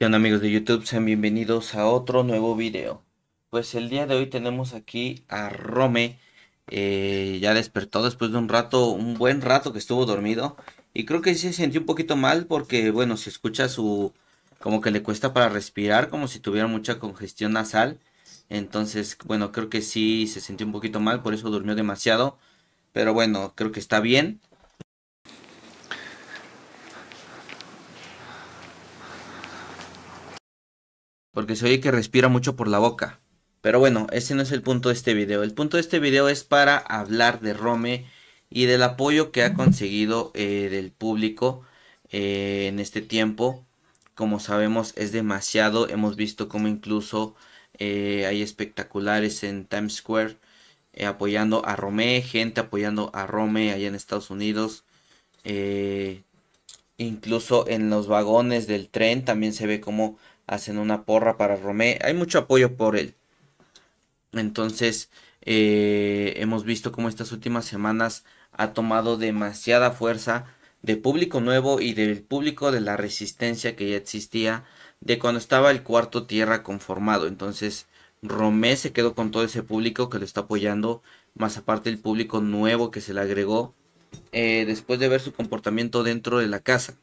¿Qué amigos de YouTube? Sean bienvenidos a otro nuevo video. Pues el día de hoy tenemos aquí a Rome. Eh, ya despertó después de un rato, un buen rato que estuvo dormido. Y creo que sí se sintió un poquito mal porque, bueno, se escucha su... como que le cuesta para respirar, como si tuviera mucha congestión nasal. Entonces, bueno, creo que sí se sintió un poquito mal, por eso durmió demasiado. Pero bueno, creo que está bien. porque se oye que respira mucho por la boca. Pero bueno, ese no es el punto de este video. El punto de este video es para hablar de Rome y del apoyo que ha conseguido eh, del público eh, en este tiempo. Como sabemos es demasiado. Hemos visto como incluso eh, hay espectaculares en Times Square apoyando a Rome, gente apoyando a Rome allá en Estados Unidos. incluso en los vagones del tren también se ve como hacen una porra para Romé. Hay mucho apoyo por él. Entonces, eh, hemos visto cómo estas últimas semanas ha tomado demasiada fuerza de público nuevo y del público de la resistencia que ya existía de cuando estaba el cuarto tierra conformado. Entonces, Romé se quedó con todo ese público que lo está apoyando, más aparte el público nuevo que se le agregó eh, después de ver su comportamiento dentro de la casa.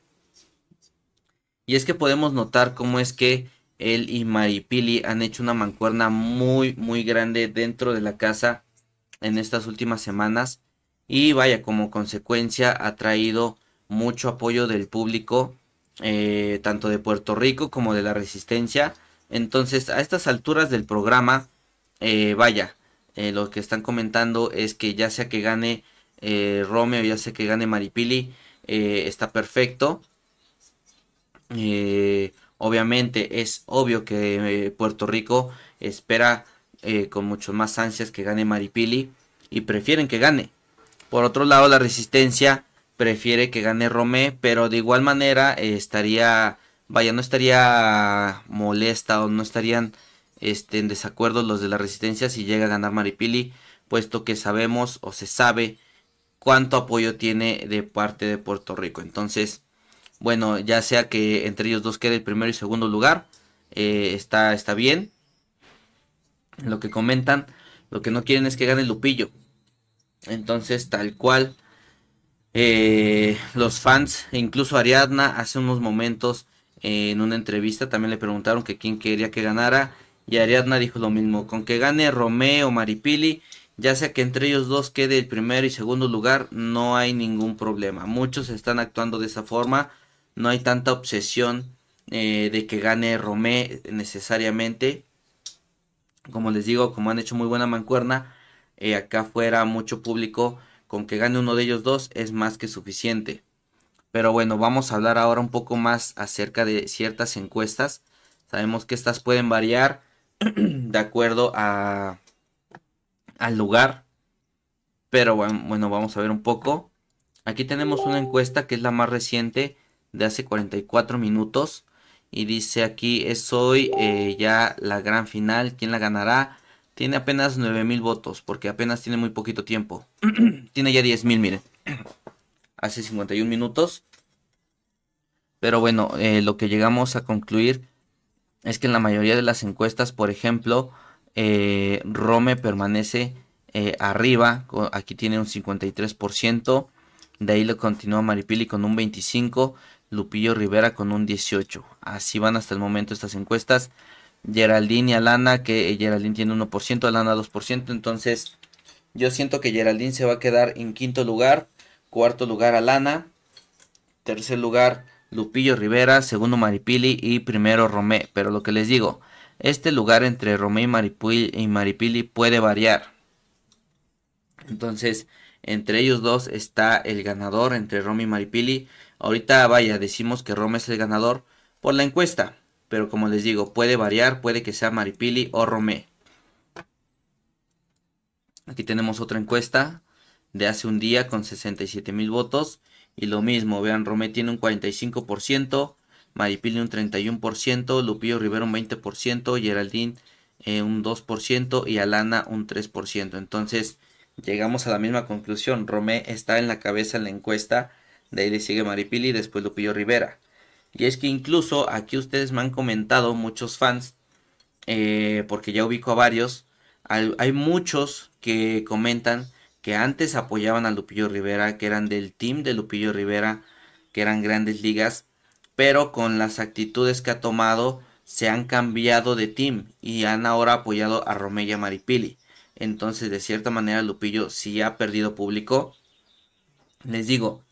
Y es que podemos notar cómo es que él y Maripili han hecho una mancuerna muy, muy grande dentro de la casa en estas últimas semanas. Y vaya, como consecuencia ha traído mucho apoyo del público, eh, tanto de Puerto Rico como de la Resistencia. Entonces, a estas alturas del programa, eh, vaya, eh, lo que están comentando es que ya sea que gane Romeo, ya sea que gane Maripili, está perfecto. Eh, obviamente es obvio que eh, Puerto Rico espera eh, con mucho más ansias que gane Maripili y prefieren que gane. Por otro lado, la resistencia prefiere que gane Romé, pero de igual manera estaría, vaya, no estaría molesta o no estarían este, en desacuerdo los de la resistencia si llega a ganar Maripili, puesto que sabemos o se sabe cuánto apoyo tiene de parte de Puerto Rico. Entonces, bueno, ya sea que entre ellos dos quede el primero y segundo lugar, eh, está, está bien. Lo que comentan, lo que no quieren es que gane Lupillo. Entonces, tal cual, eh, los fans, e incluso Ariadna, hace unos momentos en una entrevista también le preguntaron que quién quería que ganara. Y Ariadna dijo lo mismo, con que gane Romeo o Maripili, ya sea que entre ellos dos quede el primero y segundo lugar, no hay ningún problema. Muchos están actuando de esa forma no hay tanta obsesión eh, de que gane Romé necesariamente. Como les digo, como han hecho muy buena mancuerna, eh, acá fuera mucho público, con que gane uno de ellos dos es más que suficiente. Pero bueno, vamos a hablar ahora un poco más acerca de ciertas encuestas. Sabemos que estas pueden variar de acuerdo a, al lugar. Pero bueno, bueno, vamos a ver un poco. Aquí tenemos una encuesta que es la más reciente de hace 44 minutos. Y dice aquí, es hoy eh, ya la gran final, ¿quién la ganará? Tiene apenas 9.000 votos, porque apenas tiene muy poquito tiempo. tiene ya 10.000, miren. hace 51 minutos. Pero bueno, eh, lo que llegamos a concluir es que en la mayoría de las encuestas, por ejemplo, eh, Rome permanece arriba, aquí tiene un 53%, de ahí le continúa Maripili con un 25%, Lupillo Rivera con un 18. Así van hasta el momento estas encuestas. Geraldine y Alana, que eh, Geraldine tiene 1%, Alana 2%. Entonces, yo siento que Geraldine se va a quedar en quinto lugar. Cuarto lugar, Alana. Tercer lugar, Lupillo Rivera. Segundo, Maripili. Y primero, Romé. Pero lo que les digo, este lugar entre Romé y Maripili, y Maripili puede variar. Entonces, entre ellos dos está el ganador, entre Romé y Maripili. Ahorita, vaya, decimos que Rome es el ganador por la encuesta. Pero como les digo, puede variar, puede que sea Maripili o Romé. Aquí tenemos otra encuesta de hace un día con 67 mil votos. Y lo mismo, vean, Romé tiene un 45%, Maripili un 31%, Lupillo Rivera un 20%, Geraldine eh, un 2% y Alana un 3%. Entonces llegamos a la misma conclusión, Romé está en la cabeza en la encuesta de ahí le sigue Maripili y después Lupillo Rivera. Y es que incluso aquí ustedes me han comentado, muchos fans, eh, porque ya ubico a varios, hay muchos que comentan que antes apoyaban a Lupillo Rivera, que eran del team de Lupillo Rivera, que eran grandes ligas, pero con las actitudes que ha tomado se han cambiado de team y han ahora apoyado a Romella Maripili. Entonces, de cierta manera, Lupillo sí ha perdido público. Les digo,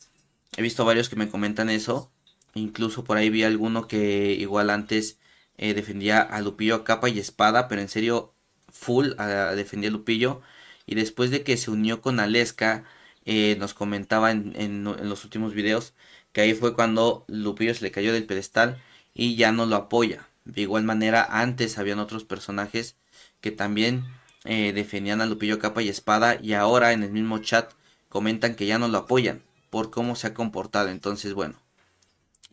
He visto varios que me comentan eso. Incluso por ahí vi alguno que igual antes eh, defendía a Lupillo a capa y espada, pero en serio, full defendía a Lupillo. Y después de que se unió con Aleska, eh, nos comentaba en, los últimos videos que ahí fue cuando Lupillo se le cayó del pedestal y ya no lo apoya. De igual manera, antes habían otros personajes que también eh, defendían a Lupillo capa y espada y ahora en el mismo chat comentan que ya no lo apoyan por cómo se ha comportado. Entonces, bueno,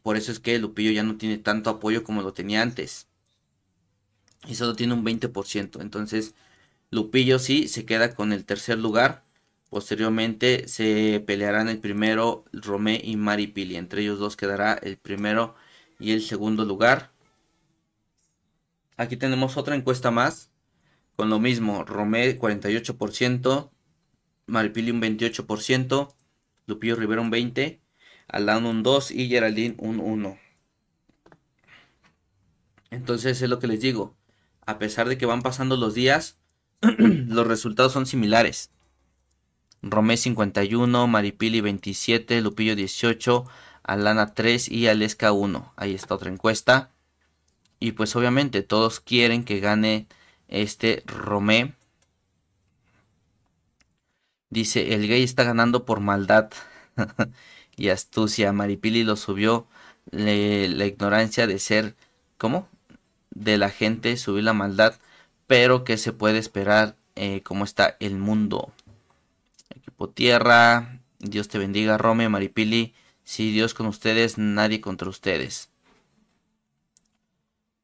por eso es que Lupillo ya no tiene tanto apoyo como lo tenía antes. Y solo tiene un 20%. Entonces, Lupillo sí se queda con el tercer lugar. Posteriormente se pelearán el primero Romé y Maripili. Entre ellos dos quedará el primero y el segundo lugar. Aquí tenemos otra encuesta más. Con lo mismo, Romé 48%, Maripili un 28%, Lupillo Rivera un 20, Alana un 2 y Geraldine un 1. Entonces es lo que les digo. A pesar de que van pasando los días, los resultados son similares. Romé 51, Maripili 27, Lupillo 18, Alana 3 y Alesca 1. Ahí está otra encuesta. Y pues obviamente todos quieren que gane este Romé Dice, el gay está ganando por maldad y astucia. Maripili lo subió la ignorancia de ser, ¿cómo? De la gente, subir la maldad, pero que se puede esperar eh, cómo está el mundo. Equipo Tierra, Dios te bendiga, Rome, Maripili. Si Dios con ustedes, nadie contra ustedes.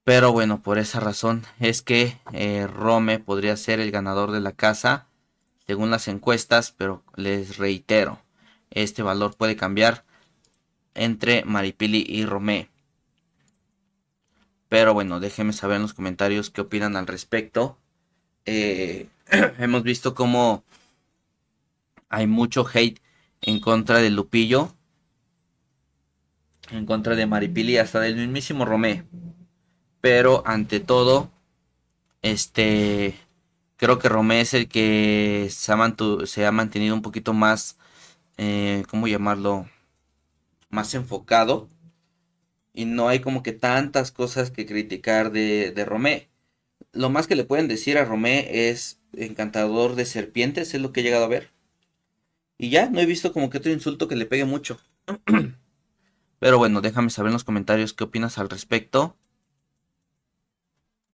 Pero bueno, por esa razón es que eh, Rome podría ser el ganador de la casa según las encuestas, pero les reitero, este valor puede cambiar entre Maripili y Romé. Pero bueno, déjenme saber en los comentarios qué opinan al respecto. Eh, hemos visto cómo hay mucho hate en contra de Lupillo, en contra de Maripili, hasta del mismísimo Romé. Pero ante todo, este Creo que Romé es el que se ha, se ha mantenido un poquito más, eh, ¿cómo llamarlo? Más enfocado. Y no hay como que tantas cosas que criticar de, de Romé. Lo más que le pueden decir a Romé es encantador de serpientes, es lo que he llegado a ver. Y ya, no he visto como que otro insulto que le pegue mucho. Pero bueno, déjame saber en los comentarios qué opinas al respecto.